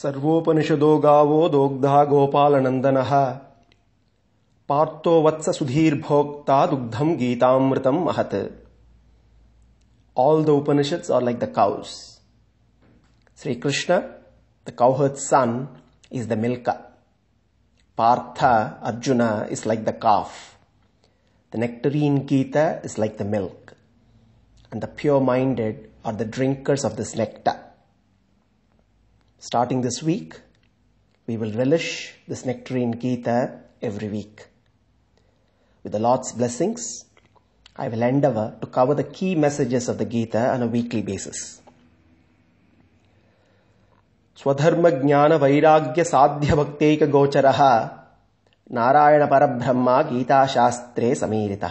सर्वोपनिषदो गावो दोग्धा गोपाल नंदन पार्थो वत्स सुधीर्भोक्ता दुग्धम गीतामृतम महत all the Upanishads are like the cows Shri Krishna the cowherd son is the milker Partha Arjuna is like the calf the nectarine Gita is like the milk and the pure minded are the drinkers of the nectar Starting this week, we will relish this nectarine Gita every week. With the Lord's blessings, I will endeavor to cover the key messages of the Gita on a weekly basis. स्वधर्म ज्ञान वैराग्य साध्य भक्तैक गोचर नारायण परब्रह्म Gita शास्त्रे समीरित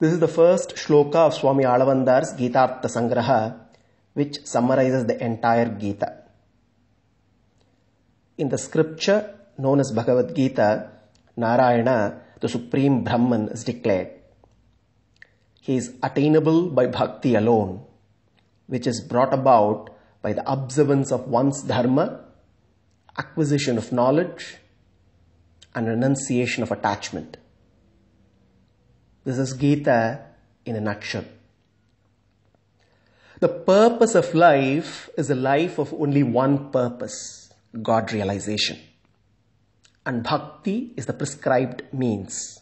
This is the first shloka of Swami Alavandar's Gita Sangraha which summarizes the entire Gita. In the scripture known as Bhagavad Gita, Narayana, the Supreme Brahman, is declared. He is attainable by bhakti alone, which is brought about by the observance of one's dharma, acquisition of knowledge, and renunciation of attachment. This is Gita in a nutshell. The purpose of life is a life of only one purpose God realization. And bhakti is the prescribed means.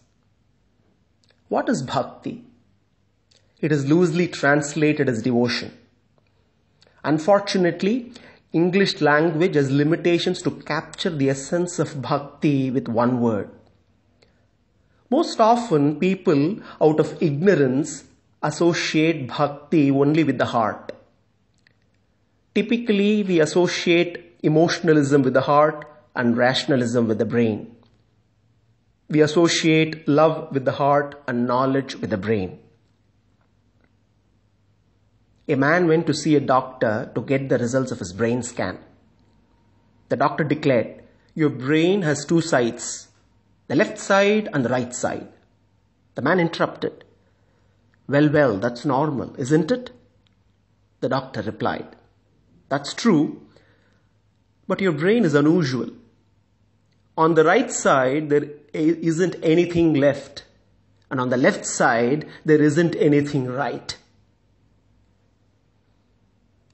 What is bhakti? It is loosely translated as devotion. Unfortunately, English language has limitations to capture the essence of bhakti with one word. Most often, people, out of ignorance, associate bhakti only with the heart. Typically, we associate emotionalism with the heart and rationalism with the brain. We associate love with the heart and knowledge with the brain. A man went to see a doctor to get the results of his brain scan. The doctor declared, Your brain has two sides, the left side and the right side. The man interrupted, well, well, that's normal, isn't it? The doctor replied. That's true, but your brain is unusual. On the right side, there isn't anything left, and on the left side, there isn't anything right.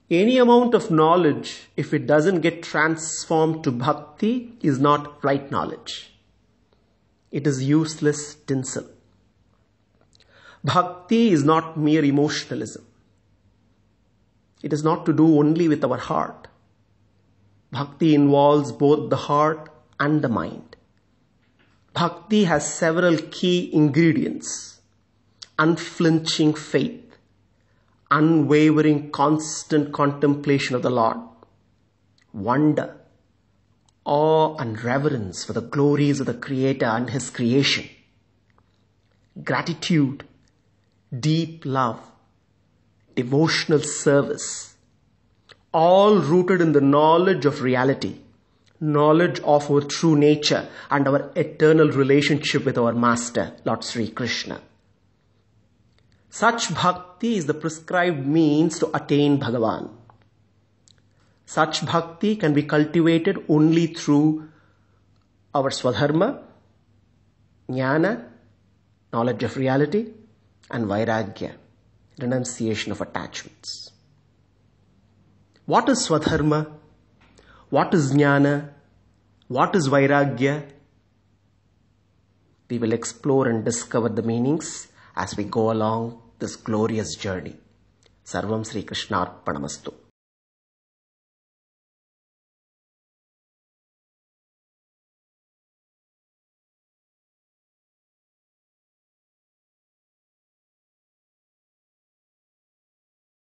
Any amount of knowledge, if it doesn't get transformed to bhakti, is not right knowledge. It is useless tinsel. Bhakti is not mere emotionalism. It is not to do only with our heart. Bhakti involves both the heart and the mind. Bhakti has several key ingredients unflinching faith, unwavering constant contemplation of the Lord, wonder, awe, and reverence for the glories of the Creator and His creation, gratitude deep love, devotional service, all rooted in the knowledge of reality, knowledge of our true nature, and our eternal relationship with our Master, Lord Sri Krishna. Such bhakti is the prescribed means to attain Bhagavan. Such bhakti can be cultivated only through our swadharma, jnana, knowledge of reality, and vairagya, renunciation of attachments. What is Swadharma? What is Jnana? What is Vairagya? We will explore and discover the meanings as we go along this glorious journey. Sarvam Sri Krishna Arpanamastu.